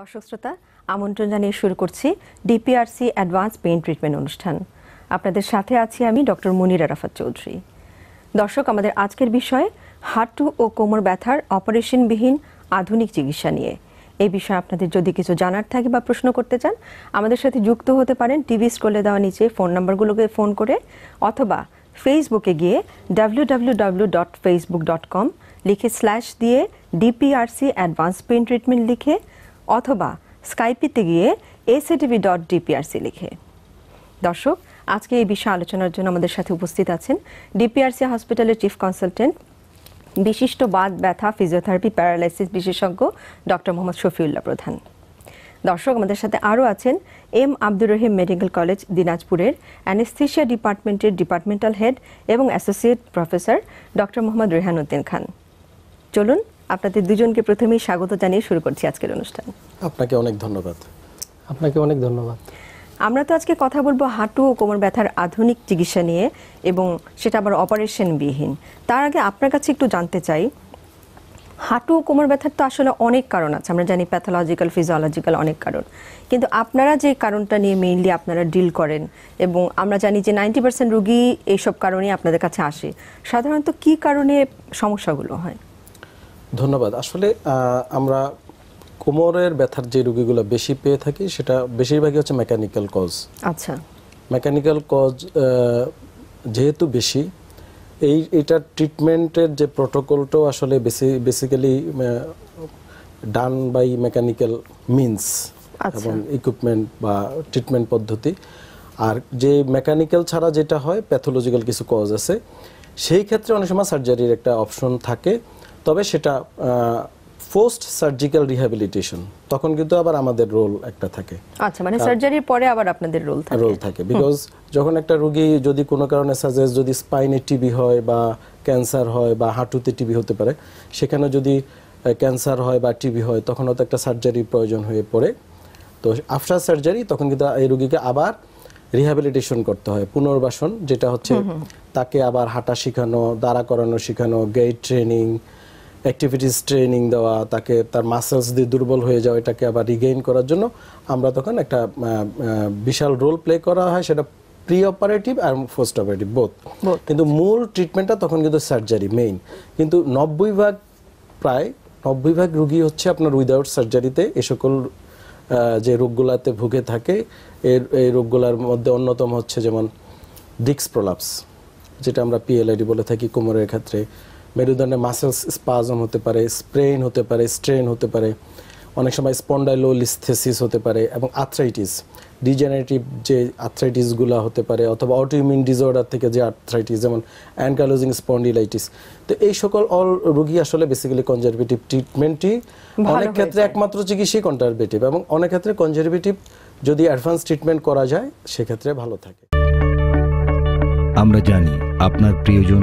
দর্শক শ্রোতা আমন্ত্রণ জানিয়ে শুরু করছি ডিপিআরসি অ্যাডভান্স পেইন ট্রিটমেন্ট অনুষ্ঠান আপনাদের সাথে আছি আমি ডক্টর মনির আরাফাত চৌধুরী দর্শক আমাদের আজকের বিষয় হাঁটু ও কোমর ব্যথার অপারেশনবিহীন আধুনিক চিকিৎসা নিয়ে এই বিষয়ে আপনাদের যদি কিছু জানার থাকে বা প্রশ্ন করতে চান আমাদের সাথে যুক্ত হতে পারেন টিভি স্ক্রোলে দেওয়া নিচে ফোন নম্বরগুলোকে ফোন করে অথবা ফেসবুকে গিয়ে W dot Facebook dot com লিখে স্ল্যাশ দিয়ে ডিপিআরসি অ্যাডভান্স পেইন্ট ট্রিটমেন্ট লিখে অথবা স্কাইপিতে গিয়ে এসিটিভি ডট ডিপিআরসি লিখে দর্শক আজকে এই বিষয়ে আলোচনার জন্য আমাদের সাথে উপস্থিত আছেন ডিপিআরসি হসপিটালের চিফ কনসালটেন্ট বিশিষ্ট বাদ ব্যথা ফিজিওথেরাপি প্যারালাইসিস বিশেষজ্ঞ ডক্টর মোহাম্মদ শফিউল্লাহ প্রধান দর্শক আমাদের সাথে আরও আছেন M Abdur Rahim medical college দিনাজপুরের অ্যানেস্থেশিয়া ডিপার্টমেন্টের ডিপার্টমেন্টাল হেড এবং associate professor doctor Mohammad Rehan Uddin Khan চলুন আপনাদের দুজনকে প্রথমেই স্বাগত জানিয়ে শুরু করছি আজকের অনুষ্ঠান আপনাকে অনেক ধন্যবাদ আপনাকে অনেক ধন্যবাদ আমরা তো আজকে কথা বলবো হাঁটু ও কোমর ব্যথার আধুনিক চিকিৎসা নিয়ে এবং সেটা আবার অপারেশন বিহীন তার আগে আপনার কাছে একটু জানতে চাই হাঁটু ও কোমর ব্যথার তো আসলে অনেক কারণ আছে আমরা জানি প্যাথোলজিক্যাল ফিজিওলজিক্যাল অনেক কারণ কিন্তু আপনারা যে কারণটা নিয়ে মেইনলি আপনারা ডিল করেন এবং আমরা জানি যে নাইনটি পার্সেন্ট রুগী এইসব কারণে আপনাদের কাছে আসে সাধারণত কি কারণে সমস্যাগুলো হয় ধন্যবাদ আসলে আমরা কোমরের ব্যথার যে রোগীগুলো বেশি পেয়ে থাকি সেটা বেশিরভাগই হচ্ছে মেকানিক্যাল কজ আচ্ছা মেকানিক্যাল কজ যেহেতু বেশি এই এটার ট্রিটমেন্টের যে প্রোটোকলটাও আসলে বেশি basically done by mechanical means এবং ইকুইপমেন্ট বা ট্রিটমেন্ট পদ্ধতি আর যে মেকানিক্যাল ছাড়া যেটা হয় প্যাথোলজিক্যাল কিছু কজ আছে সেই ক্ষেত্রে অনেক সময় সার্জারির একটা অপশন থাকে তবে সেটা পোস্ট সার্জিক্যাল রিহ্যাবিলিটেশন তখন কিন্তু আবার আমাদের রোল একটা থাকে আচ্ছা মানে সার্জারির পরে আবার আপনাদের রোল থাকে রোল থাকে বিকজ যখন একটা রোগী যদি কোনো কারণে সাজেস্ট যদি স্পাইনে টিবি হয় বা ক্যান্সার হয় বা হাঁটুতে টিবি হতে পারে সেখানে যদি ক্যান্সার হয় বা টিবি হয় তখন হয়তো একটা সার্জারি প্রয়োজন হয়ে পড়ে তো আফটার সার্জারি তখন কিন্তু এই রোগীকে আবার রিহ্যাবিলিটেশন করতে হয় পুনর্বাসন যেটা হচ্ছে তাকে আবার হাঁটা শেখানো দাঁড়া করানো শেখানো গেট ট্রেনিং অ্যাক্টিভিটিস ট্রেনিং দেওয়া তাকে তার মাসেলস দিয়ে দুর্বল হয়ে যাওয়া এটাকে আবার রিগেইন করার জন্য আমরা তখন একটা বিশাল রোল প্লে করা হয় সেটা প্রি অপারেটিভ আর পোস্ট অপারেটিভ বোথ কিন্তু মূল ট্রিটমেন্টটা তখন কিন্তু সার্জারি মেইন কিন্তু নব্বই ভাগ প্রায় নব্বই ভাগ রুগী হচ্ছে আপনার উইদাউট সার্জারিতে এ সকল যে রোগগুলাতে ভুগে থাকে এর এই রোগগুলার মধ্যে অন্যতম হচ্ছে যেমন ডিক্স প্রলাপস যেটা আমরা পিএলআইডি বলে থাকি কোমরের ক্ষেত্রে মেরুদণ্ডে মাসেলস স্পাজম হতে পারে স্প্রেন হতে পারে স্ট্রেন হতে পারে অনেক সময় স্পন্ডাইলোলিস্থেসিস হতে পারে এবং আর্থ্রাইটিস ডিজেনারেটিভ যে আর্থ্রাইটিসগুলো হতে পারে অথবা অটোইমিউন ডিসঅর্ডার থেকে যে আর্থ্রাইটিস যেমন অ্যানকালোজিং স্পন্ডিলাইটিস তো এই সকল অল রোগী আসলে বেসিক্যালি কনজারভেটিভ ট্রিটমেন্টই অনেক ক্ষেত্রে একমাত্র চিকিৎসাই কনজারভেটিভ এবং অনেক ক্ষেত্রে কনজারভেটিভ যদি অ্যাডভান্স ট্রিটমেন্ট করা যায় সেক্ষেত্রে ভালো থাকে আমরা জানি আপনার প্রিয়জন